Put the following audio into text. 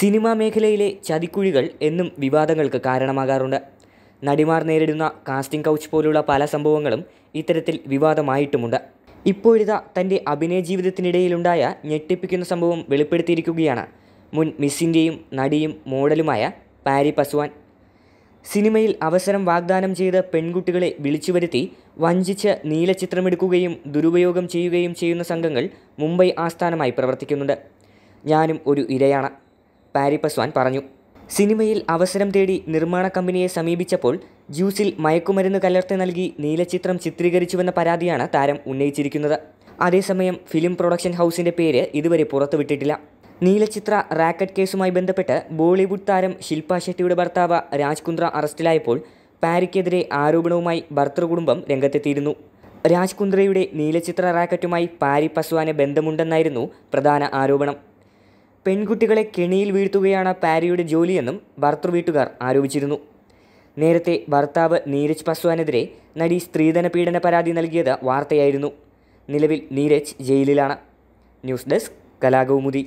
cinema മേഖലയിലെ ചതിക്കുഴികൾ എന്നും വിവാദങ്ങൾക്ക് കാരണമാകാറുണ്ട് നടിമാർ നേരിടുന്ന കാസ്റ്റിംഗ് കൗച്ച് പോലുള്ള പല സംഭവങ്ങളും ഇത്തരത്തിൽ വിവാദമായിട്ടുമുണ്ട് ഇപ്പോഴിതാ തൻ്റെ അഭിനയ ജീവിതത്തിനിടയിലുണ്ടായ ഞെട്ടിപ്പിക്കുന്ന സംഭവം വെളിപ്പെടുത്തിയിരിക്കുകയാണ് മുൻ മിസ്സിൻ്റെയും നടിയും മോഡലുമായ പാരി പസ്വാൻ സിനിമയിൽ അവസരം വാഗ്ദാനം ചെയ്ത പെൺകുട്ടികളെ വിളിച്ചു വരുത്തി വഞ്ചിച്ച് നീലചിത്രമെടുക്കുകയും ദുരുപയോഗം ചെയ്യുകയും ചെയ്യുന്ന സംഘങ്ങൾ മുംബൈ ആസ്ഥാനമായി പ്രവർത്തിക്കുന്നുണ്ട് ഞാനും ഒരു ഇരയാണ് പാരി പസ്വാൻ പറഞ്ഞു സിനിമയിൽ അവസരം തേടി നിർമ്മാണ കമ്പനിയെ സമീപിച്ചപ്പോൾ ജ്യൂസിൽ മയക്കുമരുന്ന് കലർത്തി നൽകി നീലചിത്രം ചിത്രീകരിച്ചുവെന്ന പരാതിയാണ് താരം ഉന്നയിച്ചിരിക്കുന്നത് അതേസമയം ഫിലിം പ്രൊഡക്ഷൻ ഹൗസിന്റെ പേര് ഇതുവരെ പുറത്തുവിട്ടിട്ടില്ല നീലചിത്ര റാക്കറ്റ് കേസുമായി ബന്ധപ്പെട്ട് ബോളിവുഡ് താരം ശില്പ ഷെട്ടിയുടെ ഭർത്താവ് രാജ്കുന്ദ്ര അറസ്റ്റിലായപ്പോൾ പാരിക്കെതിരെ ആരോപണവുമായി ഭർത്തൃകുടുംബം രംഗത്തെത്തിയിരുന്നു രാജ്കുന്ദ്രയുടെ നീലചിത്ര റാക്കറ്റുമായി പാരി പസ്വാന് ബന്ധമുണ്ടെന്നായിരുന്നു പ്രധാന ആരോപണം പെൺകുട്ടികളെ കെണിയിൽ വീഴ്ത്തുകയാണ് പാരിയുടെ ജോലിയെന്നും ഭർത്തൃവീട്ടുകാർ ആരോപിച്ചിരുന്നു നേരത്തെ ഭർത്താവ് നീരജ് പസ്വാനെതിരെ നടി സ്ത്രീധന പീഡന പരാതി നൽകിയത് വാർത്തയായിരുന്നു നിലവിൽ നീരജ് ജയിലിലാണ് ന്യൂസ് ഡെസ്ക് കലാകൗമുദി